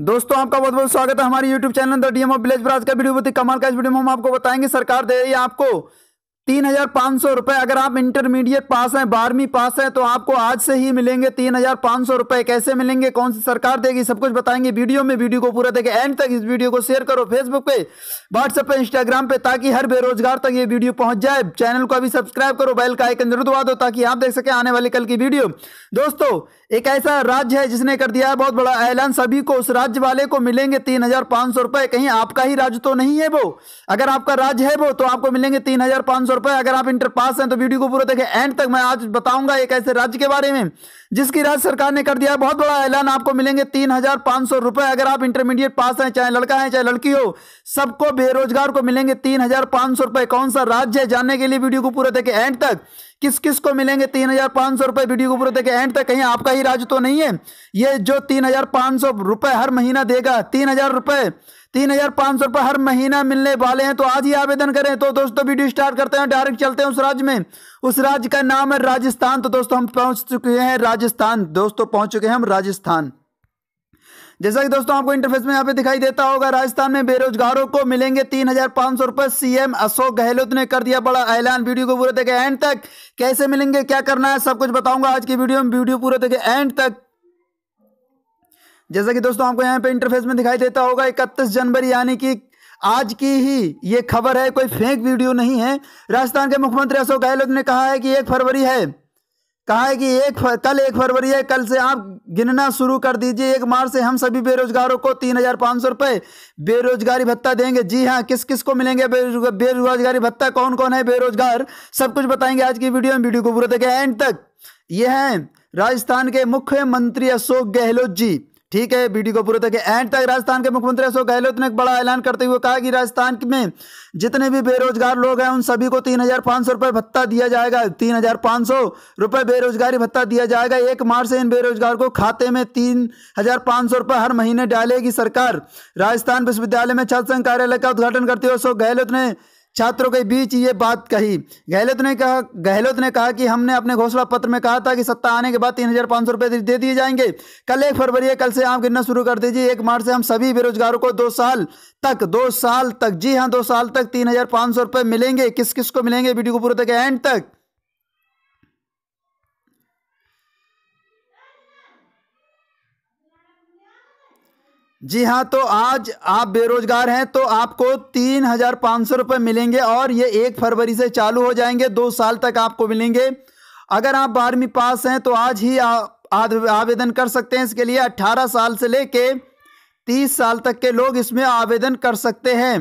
दोस्तों आपका बहुत बहुत स्वागत है हमारे YouTube channel the DM of village ब्राज का वीडियो बहुत ही कमाल का इस वीडियो में हम आपको बताएंगे सरकार दे रही है आपको तीन हजार पाँच सौ रुपये अगर आप इंटरमीडिएट पास हैं बारहवीं पास हैं तो आपको आज से ही मिलेंगे तीन हजार पाँच सौ रुपये कैसे मिलेंगे कौन सी सरकार देगी सब कुछ बताएंगे वीडियो में वीडियो को पूरा देखें एंड तक इस वीडियो को शेयर करो फेसबुक पे व्हाट्सएप पे इंस्टाग्राम पे ताकि हर बेरोजगार तक ये वीडियो पहुंच जाए चैनल को अभी सब्सक्राइब करो बैल का आइकन जरूर दबा दो ताकि आप देख सके आने वाली कल की वीडियो दोस्तों एक ऐसा राज्य है जिसने कर दिया है बहुत बड़ा ऐलान सभी को उस राज्य वाले को मिलेंगे तीन हजार पांच सौ रुपए कहीं आपका ही राज्य तो नहीं है वो अगर आपका राज्य है वो तो आपको मिलेंगे तीन हजार पांच सौ रुपए अगर आप इंटर पास हैं तो वीडियो को पूरा देखें एंड तक मैं आज बताऊंगा एक ऐसे राज्य के बारे में जिसकी राज्य सरकार ने कर दिया है बहुत बड़ा ऐलान आपको मिलेंगे तीन हजार पाँच सौ रुपये अगर आप इंटरमीडिएट पास हैं चाहे लड़का है चाहे लड़की हो सबको बेरोजगार को मिलेंगे तीन हजार पाँच सौ रुपये कौन सा राज्य है जानने के लिए वीडियो को पूरा देखें एंड तक किस किस को मिलेंगे तीन हजार पाँच सौ रुपये वीडियो को पूरा देखें एंड तक कहीं आपका ही राज तो नहीं है ये जो तीन हजार पाँच सौ रुपये हर महीना देगा तीन हजार रुपये तीन हजार पाँच सौ रुपये हर महीना मिलने वाले हैं तो आज ही आवेदन करें तो दोस्तों वीडियो स्टार्ट करते हैं डायरेक्ट चलते हैं उस राज्य में उस राज्य का नाम है राजस्थान तो दोस्तों हम पहुंच चुके हैं राजस्थान दोस्तों पहुंच चुके हैं हम राजस्थान जैसा कि दोस्तों आपको इंटरफेस में यहाँ पे दिखाई देता होगा राजस्थान में बेरोजगारों को मिलेंगे तीन हजार पांच सौ रुपए सीएम अशोक गहलोत ने कर दिया बड़ा ऐलान वीडियो को पूरा देखे एंड तक कैसे मिलेंगे क्या करना है सब कुछ बताऊंगा आज की वीडियो में वीडियो पूरा देखे एंड तक जैसा कि दोस्तों आपको यहाँ पे इंटरफेस में दिखाई देता होगा इकतीस जनवरी यानी कि आज की ही ये खबर है कोई फेक वीडियो नहीं है राजस्थान के मुख्यमंत्री अशोक गहलोत ने कहा है कि एक फरवरी है कहा है कि एक कल एक फरवरी है कल से आप गिनना शुरू कर दीजिए एक मार्च से हम सभी बेरोजगारों को तीन हज़ार पाँच सौ रुपये बेरोजगारी भत्ता देंगे जी हाँ किस किस को मिलेंगे बेरोजगारी भत्ता कौन कौन है बेरोजगार सब कुछ बताएंगे आज की वीडियो में वीडियो को पूरा देखें एंड तक ये हैं राजस्थान के मुख्यमंत्री अशोक गहलोत जी ठीक है वीडियो को पूरे तक एंड तक राजस्थान के मुख्यमंत्री अशोक गहलोत ने एक बड़ा ऐलान करते हुए कहा कि राजस्थान में जितने भी बेरोजगार लोग हैं उन सभी को तीन हजार पाँच सौ रुपये भत्ता दिया जाएगा तीन हजार पाँच सौ रुपये बेरोजगारी भत्ता दिया जाएगा एक मार्च से इन बेरोजगार को खाते में तीन हजार पाँच सौ रुपये हर महीने डालेगी सरकार राजस्थान विश्वविद्यालय में छात्र संघ कार्यालय का उद्घाटन करते हुए अशोक गहलोत ने छात्रों के बीच ये बात कही गहलोत ने कहा गहलोत ने कहा कि हमने अपने घोषणा पत्र में कहा था कि सत्ता आने के बाद तीन हजार पाँच सौ रुपये दे दिए जाएंगे कल एक फरवरी है कल से आम गिरना शुरू कर दीजिए एक मार्च से हम सभी बेरोजगारों को दो साल तक दो साल तक जी हाँ दो साल तक तीन हजार पाँच सौ रुपये मिलेंगे किस किस को मिलेंगे वीडियो को पूरे तक एंड तक जी हाँ तो आज आप बेरोजगार हैं तो आपको तीन हजार पाँच सौ रुपये मिलेंगे और ये एक फरवरी से चालू हो जाएंगे दो साल तक आपको मिलेंगे अगर आप बारहवीं पास हैं तो आज ही आवेदन कर सकते हैं इसके लिए अट्ठारह साल से लेके तीस साल तक के लोग इसमें आवेदन कर सकते हैं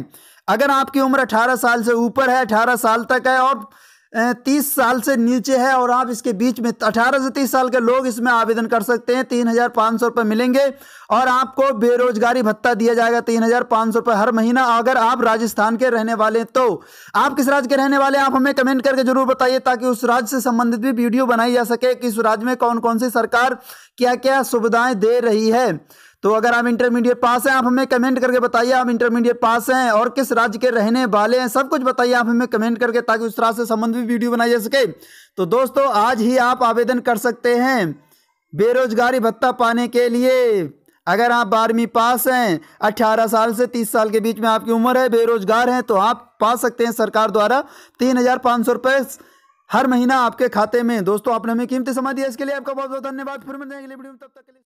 अगर आपकी उम्र अठारह साल से ऊपर है अठारह साल तक है और तीस साल से नीचे है और आप इसके बीच में अठारह से तीस साल के लोग इसमें आवेदन कर सकते हैं तीन हज़ार पाँच सौ रुपये मिलेंगे और आपको बेरोजगारी भत्ता दिया जाएगा तीन हज़ार पाँच सौ रुपये हर महीना अगर आप राजस्थान के रहने वाले हैं तो आप किस राज्य के रहने वाले हैं आप हमें कमेंट करके जरूर बताइए ताकि उस राज्य से संबंधित भी वीडियो बनाई जा सके कि उस राज्य में कौन कौन सी सरकार क्या क्या सुविधाएं दे रही है तो अगर आप इंटरमीडिएट पास हैं आप हमें कमेंट करके बताइए आप इंटरमीडिएट पास हैं और किस राज्य के रहने वाले हैं सब कुछ बताइए आप हमें कमेंट करके ताकि उस राज्य से संबंधित वीडियो बनाई जा सके तो दोस्तों आज ही आप आवेदन कर सकते हैं बेरोजगारी भत्ता पाने के लिए अगर आप बारहवीं पास हैं अट्ठारह साल से तीस साल के बीच में आपकी उम्र है बेरोजगार हैं तो आप पा सकते हैं सरकार द्वारा तीन हज़ार सौ हर महीना आपके खाते में दोस्तों आपने हमें कीमती समा दिया इसके लिए आपका बहुत बहुत धन्यवाद फिर मिलने के लिए वीडियो में तब तक के लिए